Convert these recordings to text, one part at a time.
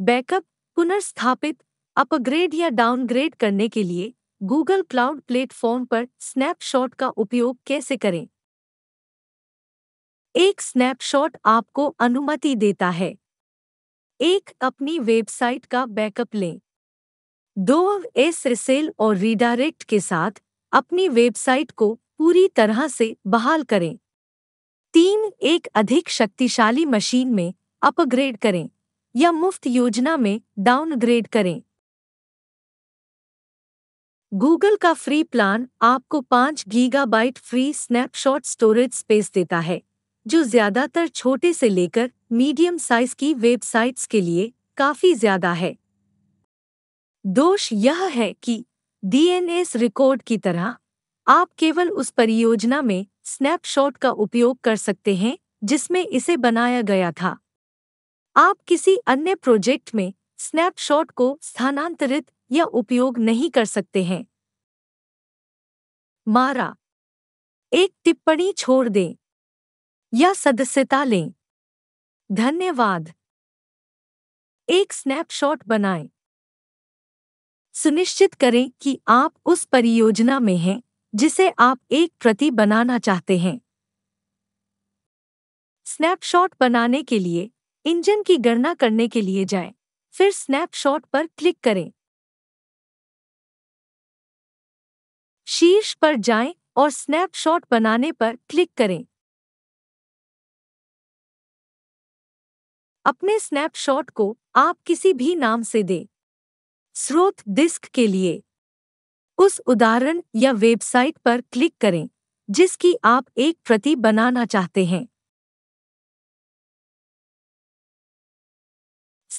Backup पुनर्स्थापित upgrade या downgrade करने के लिए गूगल क्लाउड प्लेटफॉर्म पर स्नैपशॉट का उपयोग कैसे करें एक स्नैपशॉट आपको अनुमति देता है एक अपनी वेबसाइट का बैकअप लें दो एस रिसेल और रीडायरेक्ट के साथ अपनी वेबसाइट को पूरी तरह से बहाल करें तीन एक अधिक शक्तिशाली मशीन में अपग्रेड करें या मुफ्त योजना में डाउनग्रेड करें गूगल का फ्री प्लान आपको पाँच gigabyte free snapshot storage space देता है जो ज्यादातर छोटे से लेकर मीडियम साइज की वेबसाइट्स के लिए काफी ज्यादा है दोष यह है कि डीएनएस रिकॉर्ड की तरह आप केवल उस परियोजना में स्नैपशॉट का उपयोग कर सकते हैं जिसमें इसे बनाया गया था आप किसी अन्य प्रोजेक्ट में स्नैपशॉट को स्थानांतरित या उपयोग नहीं कर सकते हैं मारा एक टिप्पणी छोड़ दें या सदस्यता लें धन्यवाद एक स्नैपशॉट बनाएं सुनिश्चित करें कि आप उस परियोजना में हैं जिसे आप एक प्रति बनाना चाहते हैं स्नैपशॉट बनाने के लिए इंजन की गणना करने के लिए जाएं, फिर स्नैपशॉट पर क्लिक करें शीर्ष पर जाएं और स्नैपशॉट बनाने पर क्लिक करें अपने स्नैपशॉट को आप किसी भी नाम से दें स्रोत डिस्क के लिए उस उदाहरण या वेबसाइट पर क्लिक करें जिसकी आप एक प्रति बनाना चाहते हैं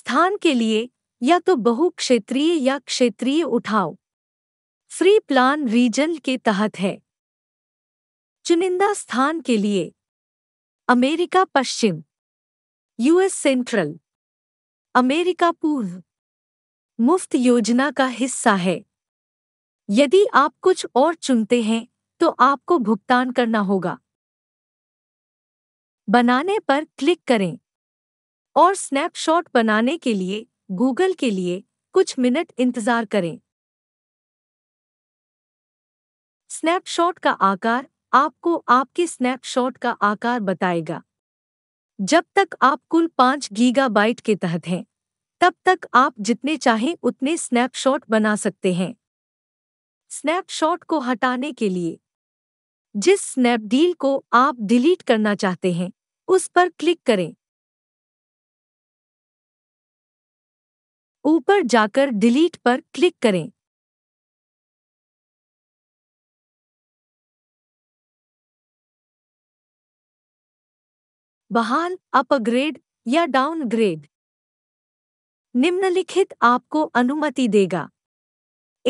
स्थान के लिए या तो बहु क्षेत्रीय या क्षेत्रीय उठाव फ्री प्लान रीजन के तहत है चुनिंदा स्थान के लिए अमेरिका पश्चिम यूएस सेंट्रल अमेरिका पूर्व मुफ्त योजना का हिस्सा है यदि आप कुछ और चुनते हैं तो आपको भुगतान करना होगा बनाने पर क्लिक करें और स्नैपशॉट बनाने के लिए गूगल के लिए कुछ मिनट इंतजार करें स्नैपशॉट का आकार आपको आपके स्नैपशॉट का आकार बताएगा जब तक आप कुल पांच गीगाबाइट के तहत हैं तब तक आप जितने चाहें उतने स्नैपशॉट बना सकते हैं स्नैपशॉट को हटाने के लिए जिस स्नैपडील को आप डिलीट करना चाहते हैं उस पर क्लिक करें ऊपर जाकर डिलीट पर क्लिक करें बहान अपग्रेड या डाउनग्रेड निम्नलिखित आपको अनुमति देगा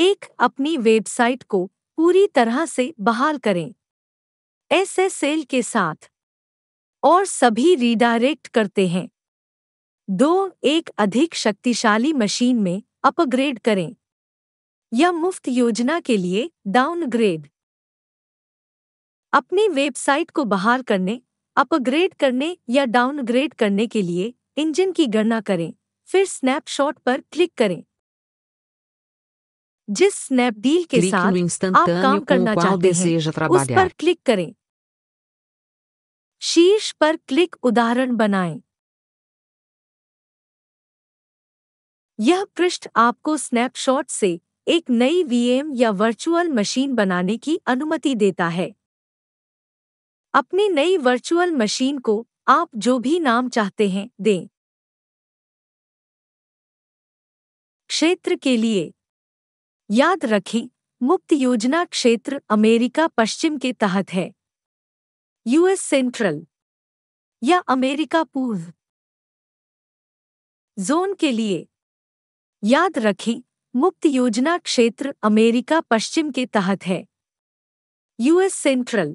एक अपनी वेबसाइट को पूरी तरह से बहाल करें एसएसएल के साथ और सभी रिडायरेक्ट करते हैं दो एक अधिक शक्तिशाली मशीन में अपग्रेड करें या मुफ्त योजना के लिए डाउनग्रेड अपनी वेबसाइट को बहाल करने अपग्रेड करने या डाउनग्रेड करने के लिए इंजन की गणना करें फिर स्नैपशॉट पर क्लिक करें जिस स्नैपडील के साथ आप काम करना चाहते हैं उस पर क्लिक करें शीर्ष पर क्लिक उदाहरण बनाएं यह पृष्ठ आपको स्नैपशॉट से एक नई वीएम या वर्चुअल मशीन बनाने की अनुमति देता है अपनी नई वर्चुअल मशीन को आप जो भी नाम चाहते हैं दें क्षेत्र के लिए याद रखें मुक्त योजना क्षेत्र अमेरिका पश्चिम के तहत है यूएस सेंट्रल या अमेरिका पूर्व जोन के लिए याद रखें मुक्त योजना क्षेत्र अमेरिका पश्चिम के तहत है यूएस सेंट्रल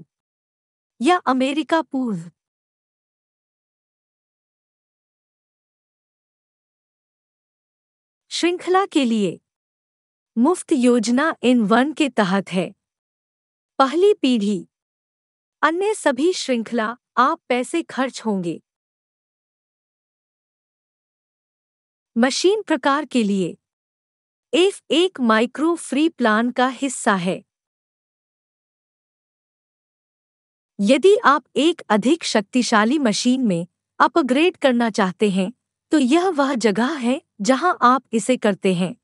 या अमेरिका पूर्व श्रृंखला के लिए मुफ्त योजना इन वन के तहत है पहली पीढ़ी अन्य सभी श्रृंखला आप पैसे खर्च होंगे मशीन प्रकार के लिए एफ एक माइक्रो फ्री प्लान का हिस्सा है यदि आप एक अधिक शक्तिशाली मशीन में अपग्रेड करना चाहते हैं तो यह वह जगह है जहां आप इसे करते हैं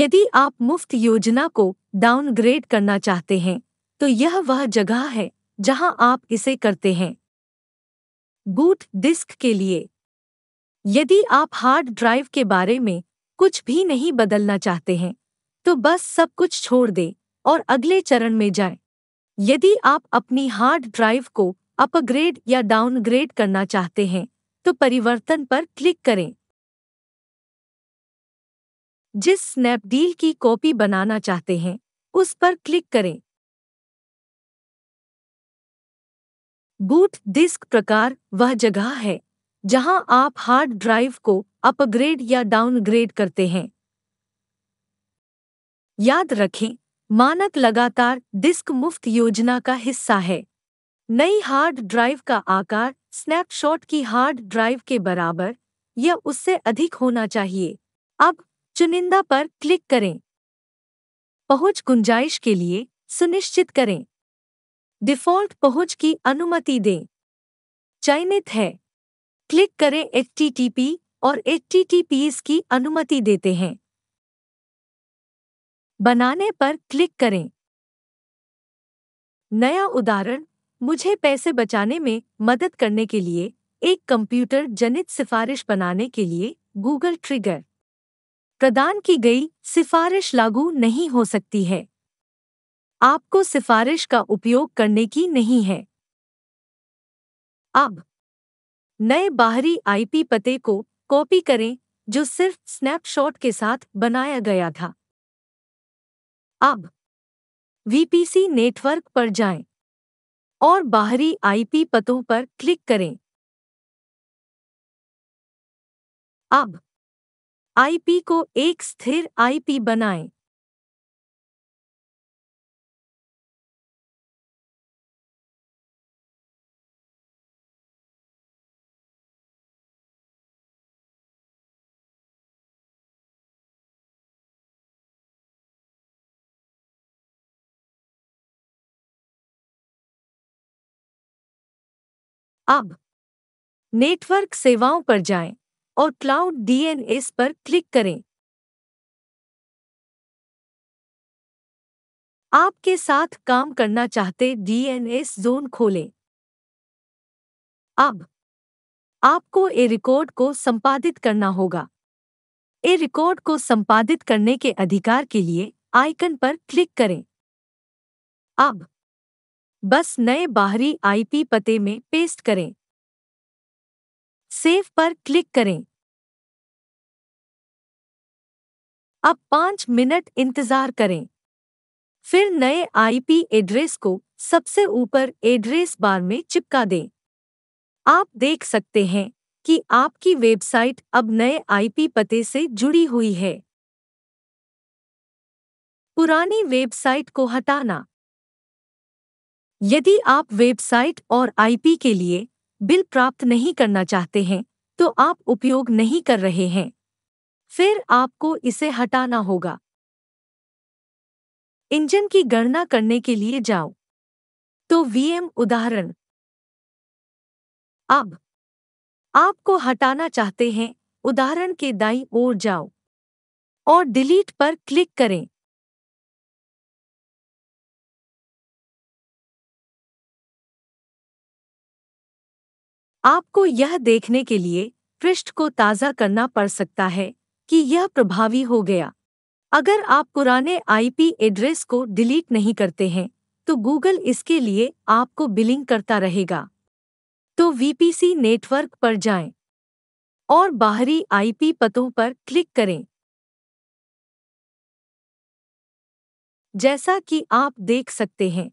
यदि आप मुफ्त योजना को डाउनग्रेड करना चाहते हैं तो यह वह जगह है जहां आप इसे करते हैं बूट डिस्क के लिए यदि आप हार्ड ड्राइव के बारे में कुछ भी नहीं बदलना चाहते हैं तो बस सब कुछ छोड़ दें और अगले चरण में जाएं। यदि आप अपनी हार्ड ड्राइव को अपग्रेड या डाउनग्रेड करना चाहते हैं तो परिवर्तन पर क्लिक करें जिस स्नैपडील की कॉपी बनाना चाहते हैं उस पर क्लिक करें बूट डिस्क प्रकार वह जगह है जहां आप हार्ड ड्राइव को अपग्रेड या डाउनग्रेड करते हैं याद रखें मानक लगातार डिस्क मुफ्त योजना का हिस्सा है नई हार्ड ड्राइव का आकार स्नैपशॉट की हार्ड ड्राइव के बराबर या उससे अधिक होना चाहिए अब चुनिंदा पर क्लिक करें पहुंच गुंजाइश के लिए सुनिश्चित करें डिफ़ॉल्ट पहुंच की अनुमति दें चयनित है क्लिक करें एच और एच की अनुमति देते हैं बनाने पर क्लिक करें नया उदाहरण मुझे पैसे बचाने में मदद करने के लिए एक कंप्यूटर जनित सिफारिश बनाने के लिए गूगल ट्रिगर प्रदान की गई सिफारिश लागू नहीं हो सकती है आपको सिफारिश का उपयोग करने की नहीं है अब नए बाहरी आईपी पते को कॉपी करें जो सिर्फ स्नैपशॉट के साथ बनाया गया था अब वीपीसी नेटवर्क पर जाएं और बाहरी आईपी पतों पर क्लिक करें अब आईपी को एक स्थिर आईपी बनाएं अब नेटवर्क सेवाओं पर जाएं और क्लाउड डीएनएस पर क्लिक करें आपके साथ काम करना चाहते डीएनएस जोन खोलें अब आपको ए रिकॉर्ड को संपादित करना होगा ए रिकॉर्ड को संपादित करने के अधिकार के लिए आइकन पर क्लिक करें अब बस नए बाहरी आईपी पते में पेस्ट करें सेव पर क्लिक करें अब पांच मिनट इंतजार करें फिर नए आईपी एड्रेस को सबसे ऊपर एड्रेस बार में चिपका दें आप देख सकते हैं कि आपकी वेबसाइट अब नए आईपी पते से जुड़ी हुई है पुरानी वेबसाइट को हटाना यदि आप वेबसाइट और आईपी के लिए बिल प्राप्त नहीं करना चाहते हैं तो आप उपयोग नहीं कर रहे हैं फिर आपको इसे हटाना होगा इंजन की गणना करने के लिए जाओ तो वीएम उदाहरण अब आपको हटाना चाहते हैं उदाहरण के दाई ओर जाओ और डिलीट पर क्लिक करें आपको यह देखने के लिए पृष्ठ को ताज़ा करना पड़ सकता है कि यह प्रभावी हो गया अगर आप पुराने आईपी एड्रेस को डिलीट नहीं करते हैं तो गूगल इसके लिए आपको बिलिंग करता रहेगा तो वीपीसी नेटवर्क पर जाएं और बाहरी आईपी पतों पर क्लिक करें जैसा कि आप देख सकते हैं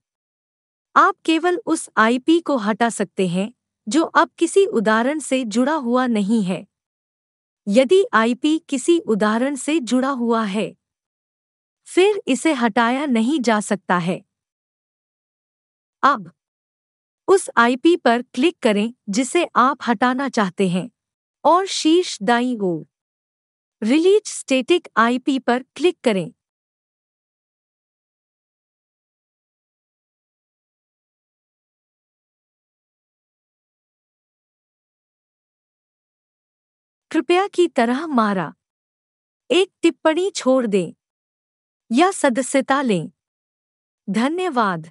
आप केवल उस आईपी को हटा सकते हैं जो अब किसी उदाहरण से जुड़ा हुआ नहीं है यदि आईपी किसी उदाहरण से जुड़ा हुआ है फिर इसे हटाया नहीं जा सकता है अब उस आईपी पर क्लिक करें जिसे आप हटाना चाहते हैं और शीर्ष दाई ओर रिलीज स्टेटिक आईपी पर क्लिक करें कृपया की तरह मारा एक टिप्पणी छोड़ दें या सदस्यता लें धन्यवाद